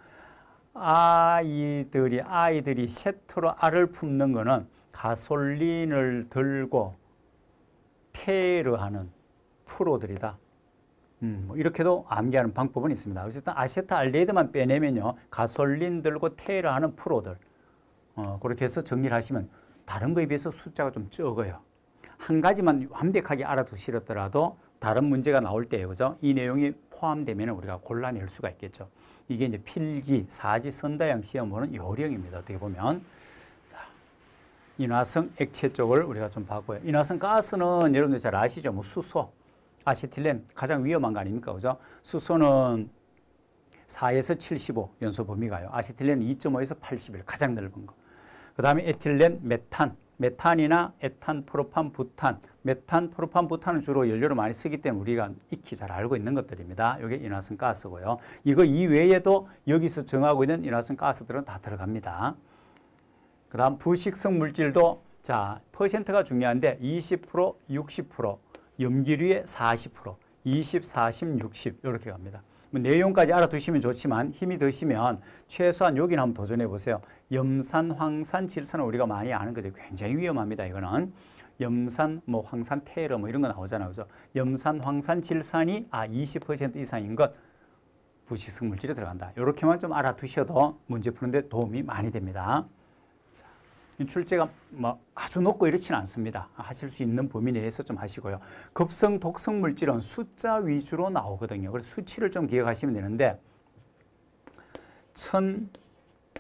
아이들이 아이들이 세트로 알을 품는 것은 가솔린을 들고 테일 하는 프로들이다. 음, 뭐 이렇게도 암기하는 방법은 있습니다. 어쨌든 아세트알데히드만 빼내면요. 가솔린 들고 테일 하는 프로들. 어, 그렇게 해서 정리를 하시면 다른 거에 비해서 숫자가 좀 적어요. 한 가지만 완벽하게 알아두시더라도 다른 문제가 나올 때에 그죠? 이 내용이 포함되면 우리가 골라낼 수가 있겠죠. 이게 이제 필기, 사지, 선다형 시험 보는 요령입니다. 어떻게 보면. 인화성 액체 쪽을 우리가 좀 봤고요. 인화성 가스는 여러분들 잘 아시죠? 뭐 수소, 아세틸렌 가장 위험한 거 아닙니까? 그죠? 수소는 4에서 75 연소 범위가요. 아세틸렌 2.5에서 81 가장 넓은 거. 그 다음에 에틸렌, 메탄, 메탄이나 에탄, 프로판, 부탄 메탄, 프로판, 부탄은 주로 연료를 많이 쓰기 때문에 우리가 익히 잘 알고 있는 것들입니다. 이게 인화성 가스고요. 이거 이외에도 여기서 정하고 있는 인화성 가스들은 다 들어갑니다. 그 다음 부식성 물질도 자 퍼센트가 중요한데 20%, 60%, 염기류의 40%, 20, 40, 60 이렇게 갑니다. 뭐 내용까지 알아두시면 좋지만 힘이 드시면 최소한 여기는 한번 도전해 보세요. 염산, 황산, 질산은 우리가 많이 아는 거죠. 굉장히 위험합니다. 이거는. 염산, 뭐 황산, 테러 뭐 이런 거 나오잖아요. 그죠? 염산, 황산, 질산이 아 20% 이상인 것 부식성 물질이 들어간다. 이렇게만 좀 알아두셔도 문제 푸는데 도움이 많이 됩니다. 출제가 뭐 아주 높고 이렇지는 않습니다. 하실 수 있는 범위 내에서 좀 하시고요. 급성 독성 물질은 숫자 위주로 나오거든요. 그래서 수치를 좀 기억하시면 되는데 1302호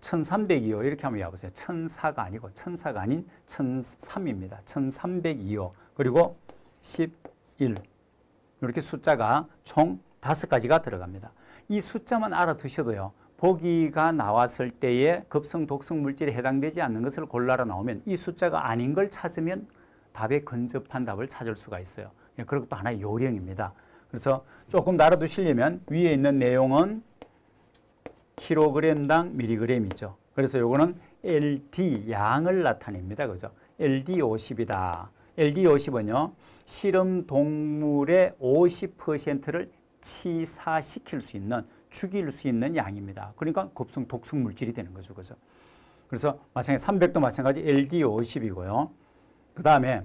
1302호 이렇게 한번 해보세요. 1004가 아니고 1004가 아닌 1003입니다. 1302호 그리고 11 이렇게 숫자가 총다 가지가 들어갑니다. 이 숫자만 알아두셔도요. 고기가 나왔을 때에 급성 독성 물질에 해당되지 않는 것을 골라라 나오면 이 숫자가 아닌 걸 찾으면 답에 근접한 답을 찾을 수가 있어요. 예, 그 것도 하나의 요령입니다. 그래서 조금 알아두시려면 위에 있는 내용은 킬로그램당 미리그램이죠. 그래서 요거는 LD 양을 나타냅니다. 그죠? LD50이다. LD50은요. 실험 동물의 50%를 치사시킬 수 있는 죽일 수 있는 양입니다. 그러니까 급성 독성 물질이 되는 거죠. 그죠? 그래서 마찬가지 300도 마찬가지 LD50이고요. 그 다음에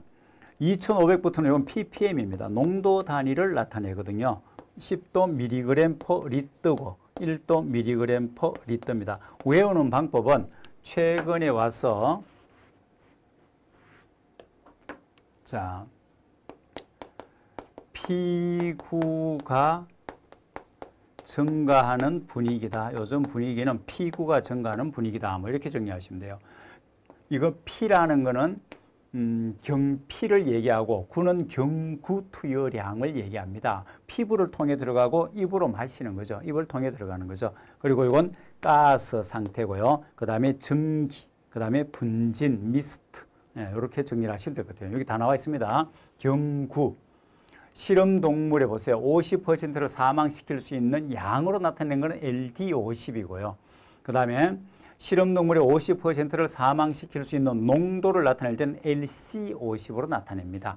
2500부터는 이건 ppm입니다. 농도 단위를 나타내거든요. 10도 미리그램 퍼 리터고 1도 미리그램 퍼 리터입니다. 외우는 방법은 최근에 와서 자 P9가 증가하는 분위기다. 요즘 분위기는 피구가 증가하는 분위기다. 뭐 이렇게 정리하시면 돼요. 이거 피라는 거는 음, 경피를 얘기하고 구는 경구투여량을 얘기합니다. 피부를 통해 들어가고 입으로 마시는 거죠. 입을 통해 들어가는 거죠. 그리고 이건 가스 상태고요. 그 다음에 증기, 그 다음에 분진, 미스트. 예, 이렇게 정리를 하시면 되거든요. 여기 다 나와 있습니다. 경구, 실험 동물에 보세요. 50%를 사망시킬 수 있는 양으로 나타낸 것은 LD50이고요. 그 다음에 실험 동물의 50%를 사망시킬 수 있는 농도를 나타낼 때는 LC50으로 나타냅니다.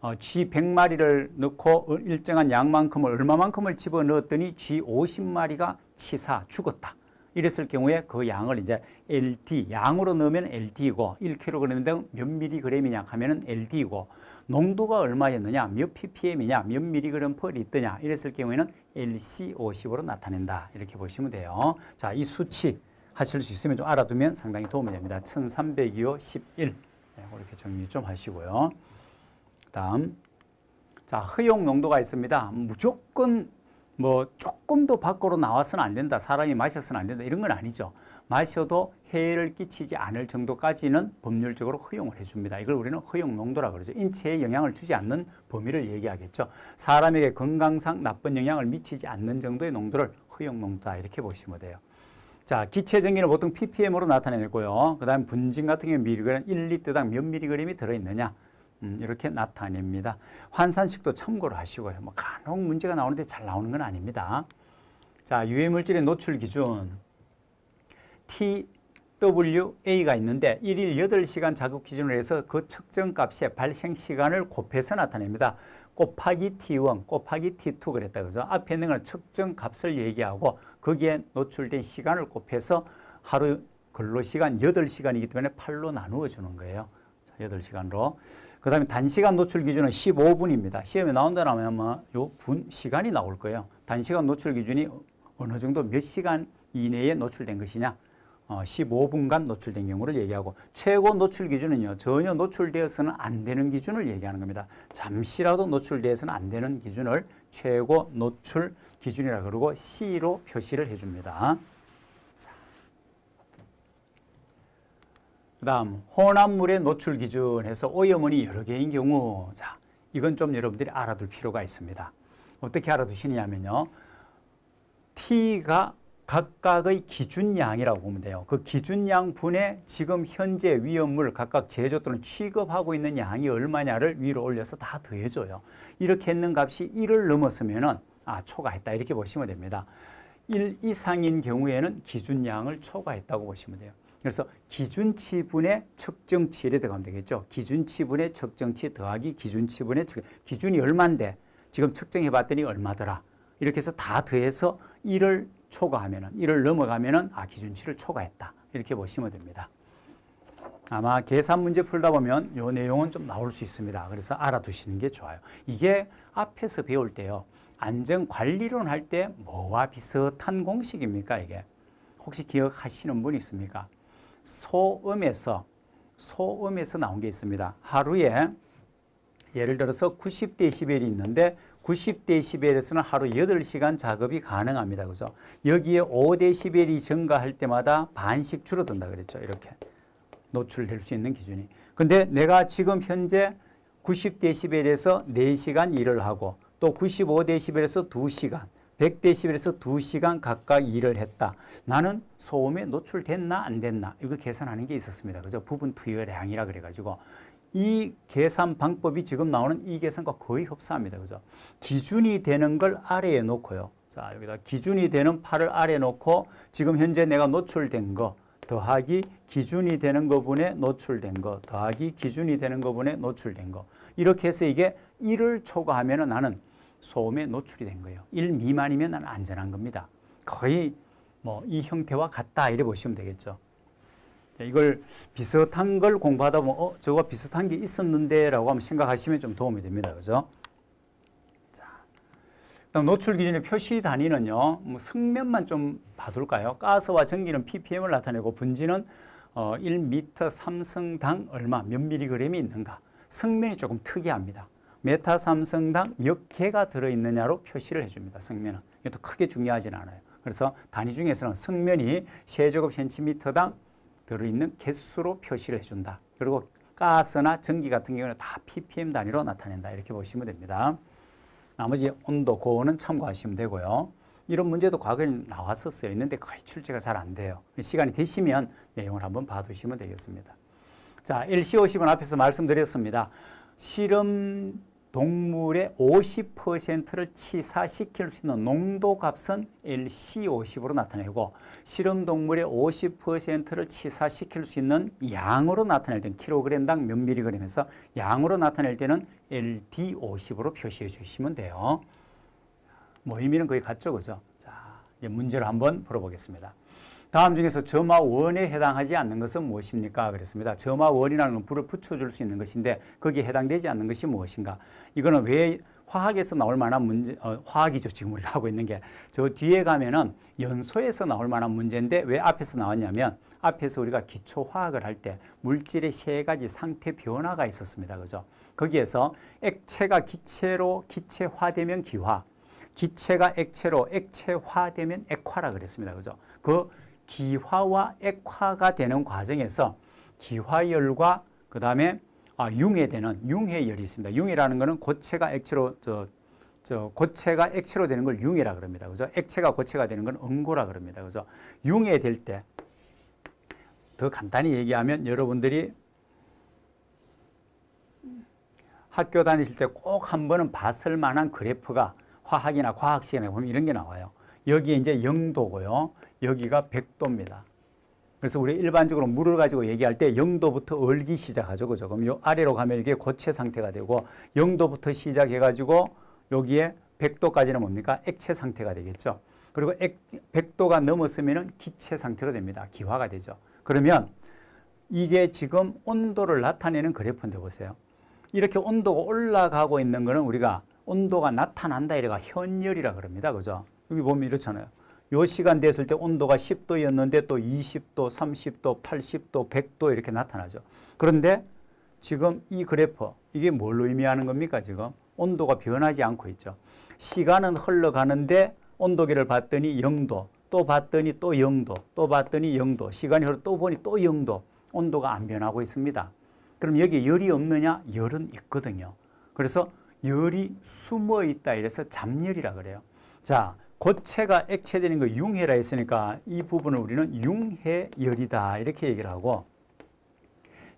어, 쥐 100마리를 넣고 일정한 양만큼을 얼마만큼을 집어넣었더니 쥐 50마리가 치사 죽었다. 이랬을 경우에 그 양을 이제 LD 양으로 넣으면 LD이고 1kg인데 몇 m g 이냐하면 LD이고 농도가 얼마였느냐, 몇 ppm이냐, 몇 미리그램 퍼 리터냐 이랬을 경우에는 LC50으로 나타낸다. 이렇게 보시면 돼요. 자, 이 수치 하실 수 있으면 좀 알아두면 상당히 도움이 됩니다. 1 3 0 0이요 11. 네, 이렇게 정리 좀 하시고요. 다음. 자, 허용 농도가 있습니다. 무조건 뭐 조금 더 밖으로 나와서는 안 된다. 사람이 마셔서는 안 된다. 이런 건 아니죠. 마셔도 해를 끼치지 않을 정도까지는 법률적으로 허용을 해줍니다. 이걸 우리는 허용 농도라 그러죠. 인체에 영향을 주지 않는 범위를 얘기하겠죠. 사람에게 건강상 나쁜 영향을 미치지 않는 정도의 농도를 허용 농도다 이렇게 보시면 돼요. 자, 기체 전기는 보통 ppm으로 나타내고요. 그 다음 분진 같은 경우 미 1리터당 몇 미리그램이 들어있느냐. 음, 이렇게 나타냅니다. 환산식도 참고를 하시고요. 뭐 간혹 문제가 나오는데 잘 나오는 건 아닙니다. 자, 유해물질의 노출 기준. TWA가 있는데 1일 8시간 자극 기준으로 해서 그 측정값의 발생 시간을 곱해서 나타냅니다. 곱하기 T1, 곱하기 T2 그랬다 그죠? 앞에 있는 건 측정값을 얘기하고 거기에 노출된 시간을 곱해서 하루 근로시간 8시간이기 때문에 8로 나누어 주는 거예요. 자, 8시간으로. 그 다음에 단시간 노출 기준은 15분입니다. 시험에 나온다면 아마 요 분, 시간이 나올 거예요. 단시간 노출 기준이 어느 정도 몇 시간 이내에 노출된 것이냐. 15분간 어, 노출된 경우를 얘기하고 최고 노출 기준은요. 전혀 노출되어서는 안 되는 기준을 얘기하는 겁니다. 잠시라도 노출되어서는 안 되는 기준을 최고 노출 기준이라 그러고 C로 표시를 해줍니다. 그 다음 혼합물의 노출 기준에서 오염원이 여러 개인 경우 자 이건 좀 여러분들이 알아둘 필요가 있습니다. 어떻게 알아두시냐면요 T가 각각의 기준량이라고 보면 돼요. 그 기준량 분의 지금 현재 위험물 각각 제조 또는 취급하고 있는 양이 얼마냐를 위로 올려서 다 더해줘요. 이렇게 했는 값이 1을 넘었으면 아 초과했다 이렇게 보시면 됩니다. 1 이상인 경우에는 기준량을 초과했다고 보시면 돼요. 그래서 기준치분의 측정치 이들어 가면 되겠죠. 기준치분의 측정치 더하기 기준치분의 측 기준이 얼만데 지금 측정해 봤더니 얼마더라. 이렇게 해서 다 더해서 1을 초과하면은 이를 넘어가면은 아 기준치를 초과했다 이렇게 보시면 됩니다. 아마 계산 문제 풀다 보면 요 내용은 좀 나올 수 있습니다. 그래서 알아두시는 게 좋아요. 이게 앞에서 배울 때요. 안전관리론 할 때 뭐와 비슷한 공식입니까 이게? 혹시 기억하시는 분 있습니까? 소음에서 소음에서 나온 게 있습니다. 하루에 예를 들어서 90데시벨이 있는데 90데시벨에서는 하루 8시간 작업이 가능합니다. 그죠? 여기에 5데시벨이 증가할 때마다 반씩 줄어든다 그랬죠. 이렇게 노출될 수 있는 기준이. 근데 내가 지금 현재 90데시벨에서 4시간 일을 하고 또 95데시벨에서 2시간, 100데시벨에서 2시간 각각 일을 했다. 나는 소음에 노출됐나 안 됐나 이거 계산하는 게 있었습니다. 그죠? 부분 투여량이라 그래가지고 이 계산 방법이 지금 나오는 이 계산과 거의 흡사합니다. 그죠? 기준이 되는 걸 아래에 놓고요. 자, 여기다 기준이 되는 8을 아래 놓고 지금 현재 내가 노출된 거 더하기 기준이 되는 거 분에 노출된 거 더하기 기준이 되는 거 분에 노출된 거 이렇게 해서 이게 1을 초과하면 나는 소음에 노출이 된 거예요. 1 미만이면 나는 안전한 겁니다. 거의 뭐 이 형태와 같다 이래 보시면 되겠죠. 이걸 비슷한 걸 공부하다 보면 어, 저거 비슷한 게 있었는데라고 한번 생각하시면 좀 도움이 됩니다. 그죠? 자, 그다음 노출 기준의 표시 단위는요. 뭐 성면만 좀 봐둘까요? 가스와 전기는 ppm을 나타내고 분진은 어, 1m 3승당 얼마 몇 밀리그램이 있는가? 성면이 조금 특이합니다. 메타 3승당몇 개가 들어있느냐로 표시를 해줍니다. 성면은. 이것도 크게 중요하진 않아요. 그래서 단위 중에서는 성면이 세제곱 센티미터당 들어있는 개수로 표시를 해준다. 그리고 가스나 전기 같은 경우는 다 ppm 단위로 나타낸다. 이렇게 보시면 됩니다. 나머지 온도, 고온은 참고하시면 되고요. 이런 문제도 과거에 나왔었어요. 있는데 거의 출제가 잘 안 돼요. 시간이 되시면 내용을 한번 봐두시면 되겠습니다. 자, LC50은 앞에서 말씀드렸습니다. 실험 동물의 50%를 치사시킬 수 있는 농도값은 LC50으로 나타내고 실험 동물의 50%를 치사시킬 수 있는 양으로 나타낼 때는 킬로그램당 몇 미리그램에서 양으로 나타낼 때는 LD50으로 표시해 주시면 돼요. 뭐 의미는 거의 같죠, 그죠? 자, 이제 문제를 한번 풀어보겠습니다. 다음 중에서 점화원에 해당하지 않는 것은 무엇입니까? 그랬습니다. 점화원이라는 건 불을 붙여줄 수 있는 것인데 거기에 해당되지 않는 것이 무엇인가? 이거는 왜 화학에서 나올 만한 문제, 어, 화학이죠. 지금 우리가 하고 있는 게. 저 뒤에 가면은 연소에서 나올 만한 문제인데 왜 앞에서 나왔냐면 앞에서 우리가 기초화학을 할 때 물질의 세 가지 상태 변화가 있었습니다. 그죠? 거기에서 액체가 기체로 기체화되면 기화, 기체가 액체로 액체화되면 액화라 그랬습니다. 그죠? 그 기화와 액화가 되는 과정에서 기화열과 그 다음에 아, 융해되는 융해열이 있습니다. 융이라는 것은 고체가 액체로 저, 저 고체가 액체로 되는 걸 융이라 그럽니다. 그죠? 액체가 고체가 되는 건 응고라 그럽니다. 그죠? 융해될 때 더 간단히 얘기하면 여러분들이 학교 다니실 때 꼭 한 번은 봤을 만한 그래프가 화학이나 과학 시간에 보면 이런 게 나와요. 여기 이제 0도고요. 여기가 백도입니다 그래서 우리 일반적으로 물을 가지고 얘기할 때 0도부터 얼기 시작하죠. 그죠? 그럼 요 아래로 가면 이게 고체 상태가 되고 0도부터 시작해 가지고 여기에 1도까지는 뭡니까? 액체 상태가 되겠죠. 그리고 액, 1도가 넘었으면 기체 상태로 됩니다. 기화가 되죠. 그러면 이게 지금 온도를 나타내는 그래프인데 보세요. 이렇게 온도가 올라가고 있는 거는 우리가 온도가 나타난다 이래가 현열이라 그럽니다. 그죠? 여기 보면 이렇잖아요. 요 시간 됐을 때 온도가 10도였는데 또 20도, 30도, 80도, 100도 이렇게 나타나죠. 그런데 지금 이 그래프 이게 뭘로 의미하는 겁니까 지금? 온도가 변하지 않고 있죠. 시간은 흘러가는데 온도계를 봤더니 0도, 또 봤더니 또 0도, 또 봤더니 0도, 시간이 흘러 또 보니 또 0도, 온도가 안 변하고 있습니다. 그럼 여기 열이 없느냐? 열은 있거든요. 그래서 열이 숨어 있다 이래서 잡열이라 그래요. 자, 고체가 액체되는 거 융해라 했으니까 이 부분을 우리는 융해열이다 이렇게 얘기를 하고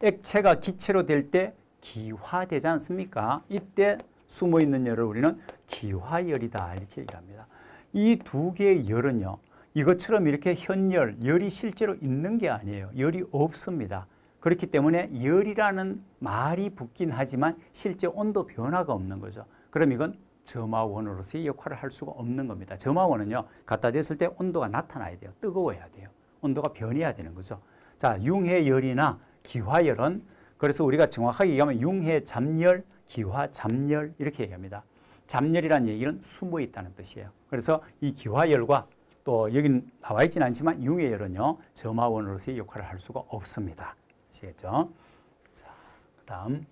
액체가 기체로 될 때 기화되지 않습니까? 이때 숨어있는 열을 우리는 기화열이다 이렇게 얘기합니다. 이 두 개의 열은요. 이것처럼 이렇게 현열, 열이 실제로 있는 게 아니에요. 열이 없습니다. 그렇기 때문에 열이라는 말이 붙긴 하지만 실제 온도 변화가 없는 거죠. 그럼 이건 점화원으로서의 역할을 할 수가 없는 겁니다. 점화원은요, 갖다 댔을 때 온도가 나타나야 돼요. 뜨거워야 돼요. 온도가 변해야 되는 거죠. 자, 융해열이나 기화열은 그래서 우리가 정확하게 얘기하면 융해 잠열, 기화 잠열 이렇게 얘기합니다. 잠열이라는 얘기는 숨어 있다는 뜻이에요. 그래서 이 기화열과 또 여기 나와 있지 않지만 융해열은요, 점화원으로서의 역할을 할 수가 없습니다. 아시겠죠? 자, 그 다음.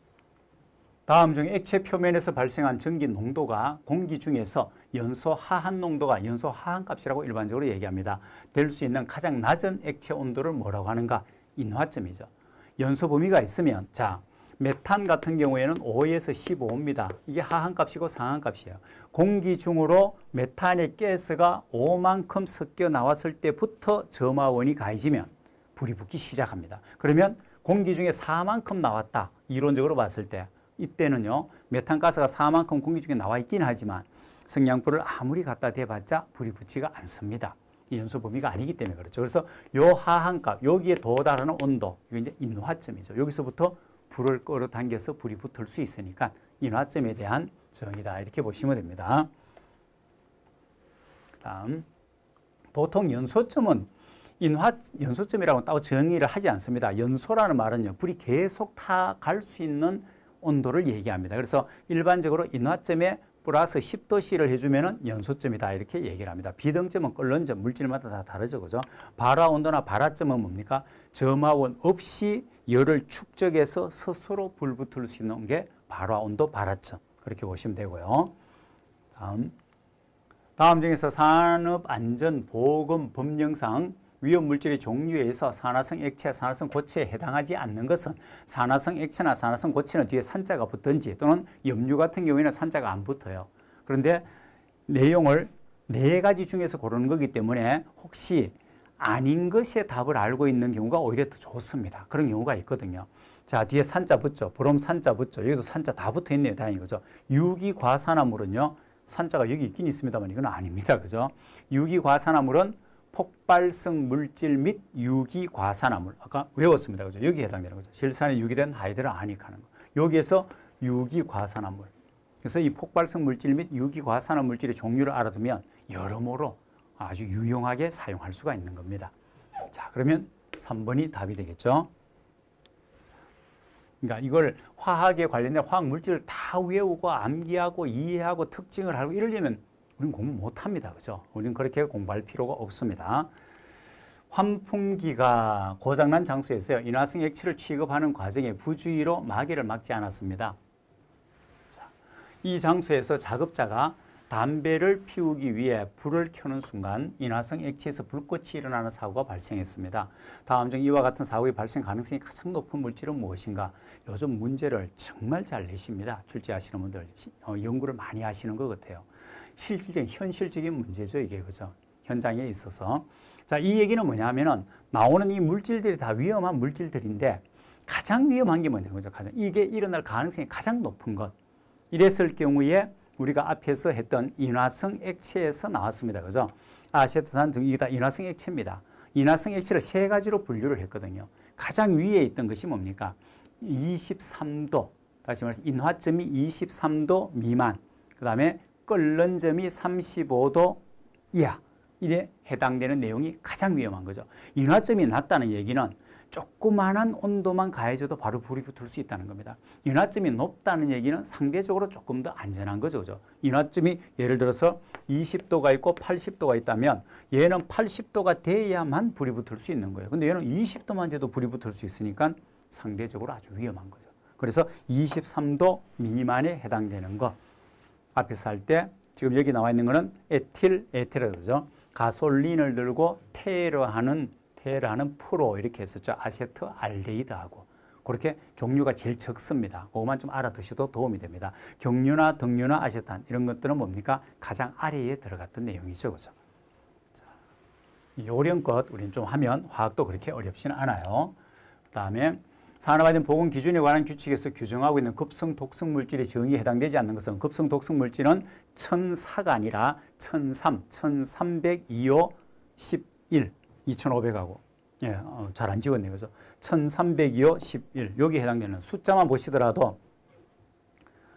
다음 중 액체 표면에서 발생한 전기 농도가 공기 중에서 연소 하한 농도가 연소 하한 값이라고 일반적으로 얘기합니다. 될 수 있는 가장 낮은 액체 온도를 뭐라고 하는가? 인화점이죠. 연소 범위가 있으면 자 메탄 같은 경우에는 5에서 15입니다. 이게 하한 값이고 상한 값이에요. 공기 중으로 메탄의 가스가 5만큼 섞여 나왔을 때부터 점화원이 가해지면 불이 붙기 시작합니다. 그러면 공기 중에 4만큼 나왔다. 이론적으로 봤을 때 이때는요 메탄가스가 4만큼 공기 중에 나와 있긴 하지만 성냥불을 아무리 갖다 대봤자 불이 붙지가 않습니다. 이 연소 범위가 아니기 때문에 그렇죠. 그래서 요 하한값, 여기에 도달하는 온도, 이게 이제 인화점이죠. 여기서부터 불을 끌어당겨서 불이 붙을 수 있으니까 인화점에 대한 정의다. 이렇게 보시면 됩니다. 다음, 보통 연소점은 인화, 연소점이라고 따로 정의를 하지 않습니다. 연소라는 말은요, 불이 계속 타갈 수 있는 온도를 얘기합니다. 그래서 일반적으로 인화점에 플러스 10도씨를 해주면 연소점이다 이렇게 얘기를 합니다. 비등점은 끓는 점, 물질마다 다 다르죠. 그죠? 발화 온도나 발화점은 뭡니까? 점화온 없이 열을 축적해서 스스로 불붙을 수 있는 게 발화 온도, 발화점. 그렇게 보시면 되고요. 다음. 다음 중에서 산업안전보건법령상 위험 물질의 종류에서 산화성 액체, 산화성 고체에 해당하지 않는 것은 산화성 액체나 산화성 고체는 뒤에 산자가 붙든지 또는 염류 같은 경우에는 산자가 안 붙어요. 그런데 내용을 네 가지 중에서 고르는 거기 때문에 혹시 아닌 것에 답을 알고 있는 경우가 오히려 더 좋습니다. 그런 경우가 있거든요. 자, 뒤에 산자 붙죠. 브롬 산자 붙죠. 여기도 산자 다 붙어 있네요. 다행인 거죠. 유기과산화물은요. 산자가 여기 있긴 있습니다만 이건 아닙니다. 그죠? 유기과산화물은 폭발성 물질 및 유기 과산화물. 아까 외웠습니다. 그죠? 여기 해당되는 거죠. 실산에 유기된 하이드를 아닉하는 거. 여기에서 유기 과산화물. 그래서 이 폭발성 물질 및 유기 과산화 물질의 종류를 알아두면 여러모로 아주 유용하게 사용할 수가 있는 겁니다. 자, 그러면 3번이 답이 되겠죠. 그러니까 이걸 화학에 관련된 화학 물질을 다 외우고 암기하고 이해하고 특징을 알고 이러려면 우리는 공부 못합니다. 그죠? 우리는 그렇게 공부할 필요가 없습니다. 환풍기가 고장난 장소에서 인화성 액체를 취급하는 과정에 부주의로 마개를 막지 않았습니다. 자, 이 장소에서 작업자가 담배를 피우기 위해 불을 켜는 순간 인화성 액체에서 불꽃이 일어나는 사고가 발생했습니다. 다음 중 이와 같은 사고의 발생 가능성이 가장 높은 물질은 무엇인가? 요즘 문제를 정말 잘 내십니다. 출제하시는 분들 어, 연구를 많이 하시는 것 같아요. 실질적인 현실적인 문제죠 이게 그죠 현장에 있어서 자 이 얘기는 뭐냐면은 나오는 이 물질들이 다 위험한 물질들인데 가장 위험한 게 뭐냐 그죠 가장 이게 일어날 가능성이 가장 높은 것 이랬을 경우에 우리가 앞에서 했던 인화성 액체에서 나왔습니다 그죠 아세트산 등이다 인화성 액체입니다 인화성 액체를 세 가지로 분류를 했거든요 가장 위에 있던 것이 뭡니까 23도 다시 말해서 인화점이 23도 미만 그 다음에 끓는 점이 35도 이하 이에 해당되는 내용이 가장 위험한 거죠. 인화점이 낮다는 얘기는 조그만한 온도만 가해져도 바로 불이 붙을 수 있다는 겁니다. 인화점이 높다는 얘기는 상대적으로 조금 더 안전한 거죠. 그죠? 인화점이 예를 들어서 20도가 있고 80도가 있다면 얘는 80도가 돼야만 불이 붙을 수 있는 거예요. 근데 얘는 20도만 돼도 불이 붙을 수 있으니까 상대적으로 아주 위험한 거죠. 그래서 23도 미만에 해당되는 거 앞에서 할 때 지금 여기 나와 있는 거는 에틸 에테르죠. 가솔린을 들고 테러하는 테러하는 프로 이렇게 했었죠. 아세트 알데이드하고 그렇게 종류가 제일 적습니다. 그것만 좀 알아두셔도 도움이 됩니다. 경류나 등류나 아세탄 이런 것들은 뭡니까? 가장 아래에 들어갔던 내용이죠. 그죠? 요령껏 우리는 좀 하면 화학도 그렇게 어렵지는 않아요. 그 다음에 산업안전 보건 기준에 관한 규칙에서 규정하고 있는 급성 독성 물질의 정의에 해당되지 않는 것은 급성 독성 물질은 1004가 아니라 1003, 1302호 11, 2500하고 예, 어, 잘안 지웠네요. 그래서 1302호 11 여기 해당되는 숫자만 보시더라도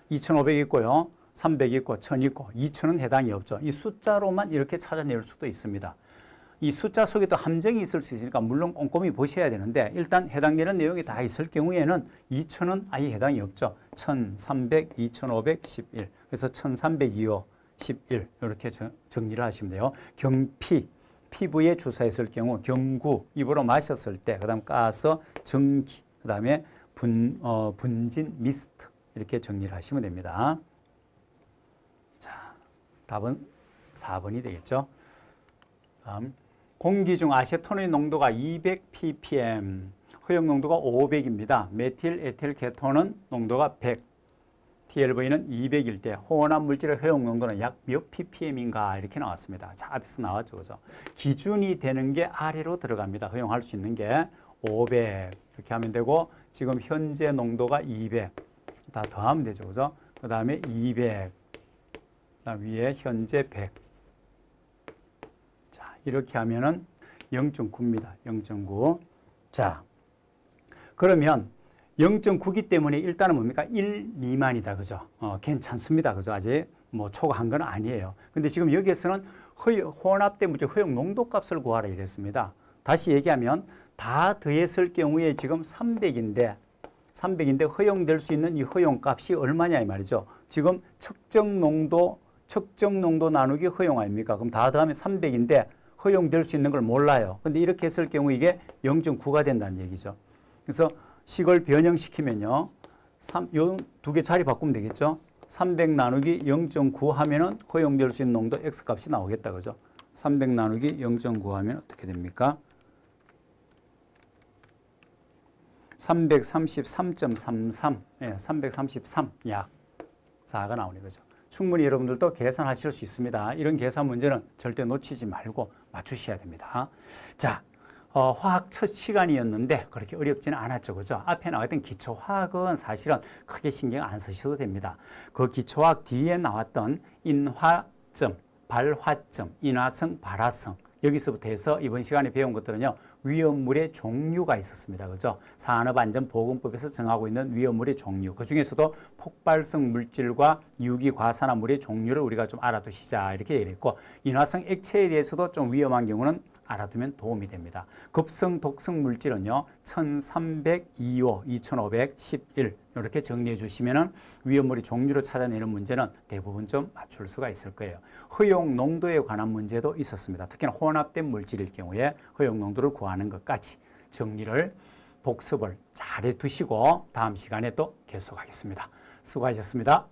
2500 있고요. 300 있고 1000 있고 2000은 해당이 없죠. 이 숫자로만 이렇게 찾아낼 수도 있습니다. 이 숫자 속에도 함정이 있을 수 있으니까 물론 꼼꼼히 보셔야 되는데 일단 해당되는 내용이 다 있을 경우에는 2천은 아예 해당이 없죠. 1300, 2511. 그래서 1302호 11 이렇게 정리를 하시면 돼요. 경피 피부에 주사했을 경우 경구 입으로 마셨을 때 그다음 가서 전기 그다음에 분 어, 분진 미스트 이렇게 정리를 하시면 됩니다. 자, 답은 4번이 되겠죠. 다음 공기 중 아세톤의 농도가 200 ppm, 허용 농도가 500입니다. 메틸 에틸 케톤은 농도가 100, TLV는 200일 때 혼합 물질의 허용 농도는 약 몇 ppm인가 이렇게 나왔습니다. 자, 앞에서 나왔죠. 그죠? 기준이 되는 게 아래로 들어갑니다. 허용할 수 있는 게 500. 이렇게 하면 되고 지금 현재 농도가 200. 다 더하면 되죠. 그죠? 그 다음에 200. 그다음 위에 현재 100. 이렇게 하면은 0.9입니다. 0.9. 자, 그러면 0.9기 때문에 일단은 뭡니까? 1 미만이다. 그죠? 어, 괜찮습니다. 그죠? 아직 뭐 초과한 건 아니에요. 근데 지금 여기에서는 허용, 혼합된 문질 허용 농도 값을 구하라 이랬습니다. 다시 얘기하면 다 더했을 경우에 지금 300인데 300인데 허용될 수 있는 이 허용 값이 얼마냐 이 말이죠. 지금 측정 농도, 측정 농도 나누기 허용 아닙니까? 그럼 다 더하면 300인데 허용될 수 있는 걸 몰라요. 근데 이렇게 했을 경우 이게 0.9가 된다는 얘기죠. 그래서 식을 변형시키면요. 3, 두개 자리 바꾸면 되겠죠. 300 나누기 0.9 하면은 허용될 수 있는 농도 X 값이 나오겠다. 그죠? 300 나누기 0.9 하면 어떻게 됩니까? 333.33. 예, 333 약 4가 나오는 거죠. 충분히 여러분들도 계산하실 수 있습니다. 이런 계산 문제는 절대 놓치지 말고 맞추셔야 됩니다. 자, 어, 화학 첫 시간이었는데 그렇게 어렵지는 않았죠. 그죠? 앞에 나왔던 기초화학은 사실은 크게 신경 안 쓰셔도 됩니다. 그 기초화학 뒤에 나왔던 인화점, 발화점, 인화성, 발화성 여기서부터 해서 이번 시간에 배운 것들은요. 위험물의 종류가 있었습니다. 그죠? 산업안전보건법에서 정하고 있는 위험물의 종류. 그 중에서도 폭발성 물질과 유기과산화물의 종류를 우리가 좀 알아두시자 이렇게 얘기했고 인화성 액체에 대해서도 좀 위험한 경우는 알아두면 도움이 됩니다. 급성 독성 물질은요. 1302호, 2511 이렇게 정리해 주시면 위험물이 종류를 찾아내는 문제는 대부분 좀 맞출 수가 있을 거예요. 허용 농도에 관한 문제도 있었습니다. 특히나 혼합된 물질일 경우에 허용 농도를 구하는 것까지 정리를 복습을 잘해 두시고 다음 시간에 또 계속하겠습니다. 수고하셨습니다.